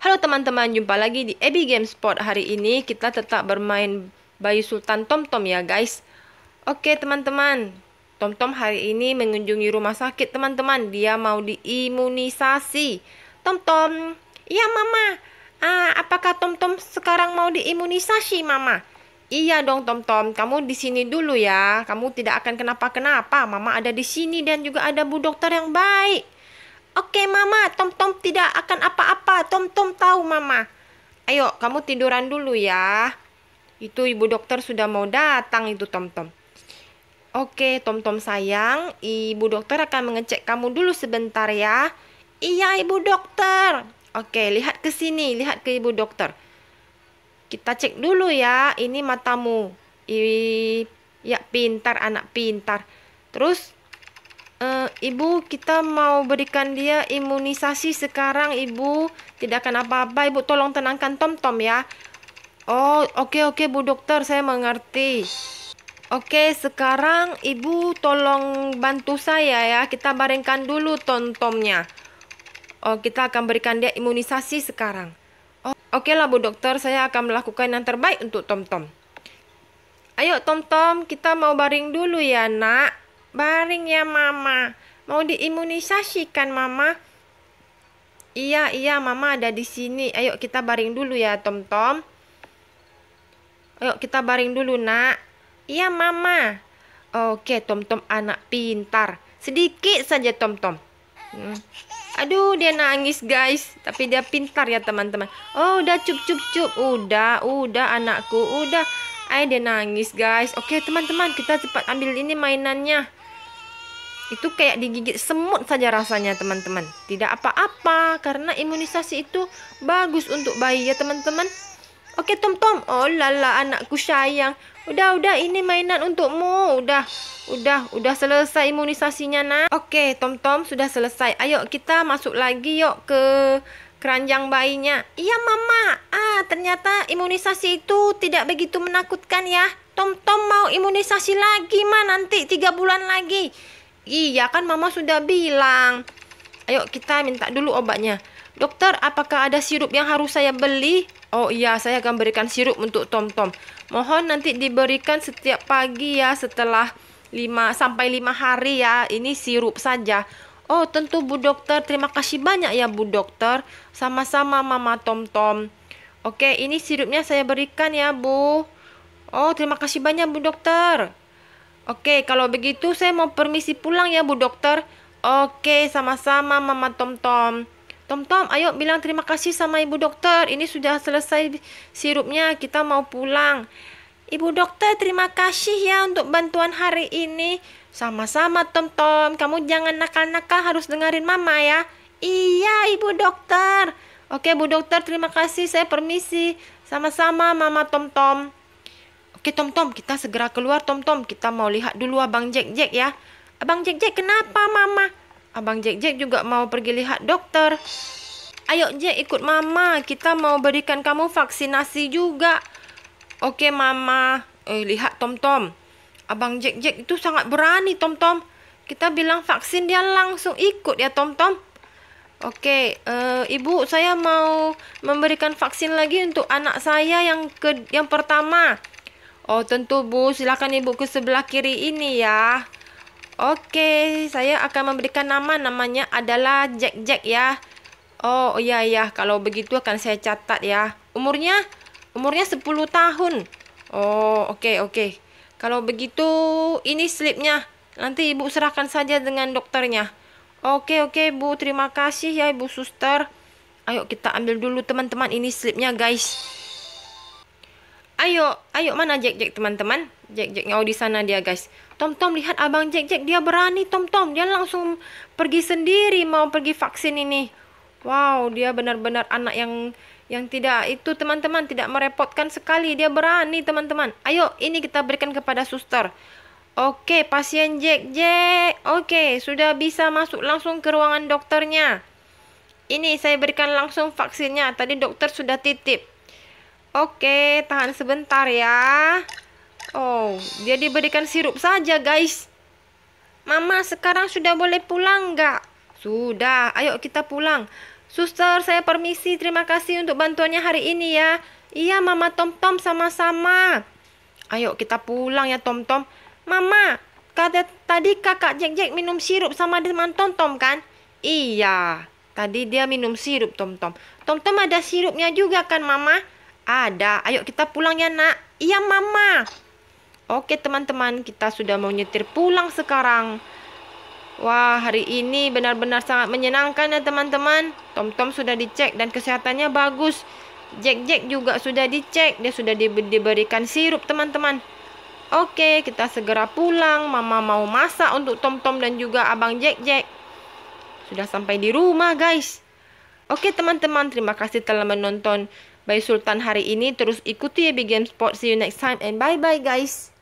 Halo teman-teman, jumpa lagi di Ebi Game Spot. Hari ini kita tetap bermain Bayu Sultan Tom -tom ya guys. Oke teman-teman, Tom Tom hari ini mengunjungi rumah sakit teman-teman. Dia mau diimunisasi. Tom Tom iya mama. Ah, apakah Tom -tom sekarang mau diimunisasi mama? Iya dong Tom -tom. kamu di sini dulu ya. Kamu tidak akan kenapa-kenapa. Mama ada di sini dan juga ada bu dokter yang baik. Oke mama, Tom-Tom tidak akan apa-apa. Tom-Tom tahu mama. Ayo, kamu tiduran dulu ya. Itu ibu dokter sudah mau datang itu Tom-Tom. Oke, Tom-Tom sayang, ibu dokter akan mengecek kamu dulu sebentar ya. Iya, ibu dokter. Oke, lihat ke sini, lihat ke ibu dokter. Kita cek dulu ya, ini matamu. I, ya pintar anak pintar. Terus Ibu, kita mau berikan dia imunisasi sekarang, Ibu. Tidak akan apa-apa, Ibu. Tolong tenangkan Tom-Tom ya. Oh, oke okay, oke, okay, Bu Dokter, saya mengerti. Oke, okay, sekarang Ibu tolong bantu saya ya. Kita barengkan dulu Tom-Tomnya. Oh, kita akan berikan dia imunisasi sekarang. Oh, oke okay lah Bu Dokter, saya akan melakukan yang terbaik untuk Tom-Tom. Ayo Tom-Tom, kita mau baring dulu ya, Nak. Baring ya, Mama. Mau diimunisasikan mama? Iya, iya mama ada di sini. Ayo kita baring dulu ya Tom-Tom. Ayo kita baring dulu nak. Iya mama. Oke Tom-Tom anak pintar. Sedikit saja Tom-Tom. Hmm. Aduh dia nangis guys. Tapi dia pintar ya teman-teman. Oh udah cup-cup-cup. Udah, udah anakku. Udah. Ayo dia nangis guys. Oke teman-teman kita cepat ambil ini mainannya itu kayak digigit semut saja rasanya teman-teman tidak apa-apa karena imunisasi itu bagus untuk bayi ya teman-teman oke tom-tom oh lala anakku sayang udah udah ini mainan untukmu udah udah udah selesai imunisasinya nak oke tom-tom sudah selesai ayo kita masuk lagi yuk ke keranjang bayinya iya mama ah ternyata imunisasi itu tidak begitu menakutkan ya tom-tom mau imunisasi lagi ma nanti tiga bulan lagi Iya kan mama sudah bilang. Ayo kita minta dulu obatnya. Dokter, apakah ada sirup yang harus saya beli? Oh iya, saya akan berikan sirup untuk Tom Tom. Mohon nanti diberikan setiap pagi ya setelah 5 sampai 5 hari ya. Ini sirup saja. Oh, tentu Bu Dokter. Terima kasih banyak ya Bu Dokter. Sama-sama Mama Tom Tom. Oke, ini sirupnya saya berikan ya Bu. Oh, terima kasih banyak Bu Dokter. Oke, kalau begitu saya mau permisi pulang ya, Bu Dokter. Oke, sama-sama Mama Tom Tom. Tom Tom, ayo bilang terima kasih sama Ibu Dokter. Ini sudah selesai sirupnya, kita mau pulang. Ibu Dokter, terima kasih ya untuk bantuan hari ini. Sama-sama Tom Tom, kamu jangan nakal-nakal harus dengerin Mama ya. Iya, Ibu Dokter. Oke, Bu Dokter, terima kasih. Saya permisi. Sama-sama Mama Tom -tom. Oke Tom Tom, kita segera keluar Tom Tom. Kita mau lihat dulu Abang Jack Jack ya. Abang Jack Jack kenapa Mama? Abang Jack Jack juga mau pergi lihat dokter. Ayo Jack ikut Mama, kita mau berikan kamu vaksinasi juga. Oke Mama. Eh lihat Tom Tom. Abang Jack Jack itu sangat berani Tom Tom. Kita bilang vaksin dia langsung ikut ya Tom Tom. Oke, uh, eh, Ibu, saya mau memberikan vaksin lagi untuk anak saya yang ke yang pertama. Oh tentu Bu, silakan Ibu ke sebelah kiri ini ya. Oke, saya akan memberikan nama namanya adalah Jack Jack ya. Oh iya iya, kalau begitu akan saya catat ya. Umurnya umurnya 10 tahun. Oh, oke oke. Kalau begitu ini slipnya. Nanti Ibu serahkan saja dengan dokternya. Oke oke Bu, terima kasih ya Ibu suster. Ayo kita ambil dulu teman-teman ini slipnya guys. Ayo, ayo mana Jack Jack teman-teman? Jack Jack oh di sana dia guys. Tom Tom lihat abang Jack Jack dia berani Tom Tom dia langsung pergi sendiri mau pergi vaksin ini. Wow, dia benar-benar anak yang yang tidak itu teman-teman tidak merepotkan sekali dia berani teman-teman. Ayo ini kita berikan kepada suster. Oke, pasien Jack Jack. Oke, sudah bisa masuk langsung ke ruangan dokternya. Ini saya berikan langsung vaksinnya. Tadi dokter sudah titip. Oke, tahan sebentar ya. Oh, dia diberikan sirup saja, guys. Mama, sekarang sudah boleh pulang nggak? Sudah, ayo kita pulang. Suster, saya permisi. Terima kasih untuk bantuannya hari ini ya. Iya, Mama Tom-Tom sama-sama. Ayo kita pulang ya, Tom-Tom. Mama, kata tadi kakak Jack-Jack minum sirup sama teman Tom-Tom kan? Iya, tadi dia minum sirup, Tom-Tom. Tom-Tom ada sirupnya juga kan, Mama? Ada. Ayo kita pulang ya, Nak. Iya, Mama. Oke, teman-teman, kita sudah mau nyetir pulang sekarang. Wah, hari ini benar-benar sangat menyenangkan ya, teman-teman. Tom-tom sudah dicek dan kesehatannya bagus. Jack-Jack juga sudah dicek, dia sudah diberikan sirup, teman-teman. Oke, kita segera pulang. Mama mau masak untuk Tom-tom dan juga Abang Jack-Jack. Sudah sampai di rumah, guys. Oke, teman-teman, terima kasih telah menonton by Sultan hari ini. Terus ikuti ya Big Game Sport. See you next time and bye-bye guys.